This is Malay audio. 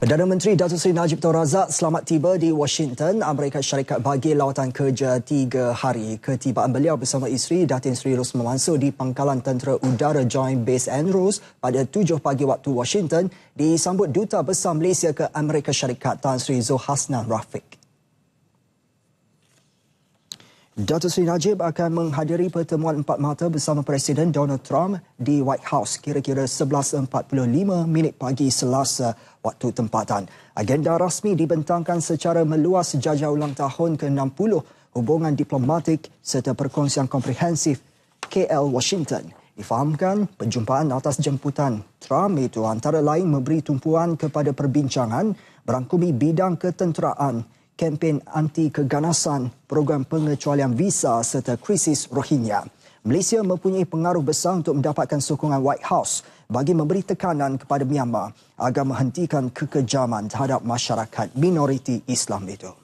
Perdana Menteri Datuk Seri Najib Tun Razak selamat tiba di Washington, Amerika Syarikat bagi lawatan kerja tiga hari. Ketibaan beliau bersama isteri Datin Seri Ros Mansur di Pangkalan Tentera Udara Joint Base Andrews pada tujuh pagi waktu Washington disambut Duta Besar Malaysia ke Amerika Syarikat Tan Sri Zohasnan Rafiq. Dato' Seri Najib akan menghadiri pertemuan empat mata bersama Presiden Donald Trump di White House kira-kira 11.45 minit pagi selasa waktu tempatan. Agenda rasmi dibentangkan secara meluas jajah ulang tahun ke-60 hubungan diplomatik serta perkongsian komprehensif KL Washington. Difahamkan penjumpaan atas jemputan Trump itu antara lain memberi tumpuan kepada perbincangan berangkumi bidang ketenteraan kempen anti keganasan program pengecualian visa serta krisis Rohingya. Malaysia mempunyai pengaruh besar untuk mendapatkan sokongan White House bagi memberi tekanan kepada Myanmar agar menghentikan kekejaman terhadap masyarakat minoriti Islam itu.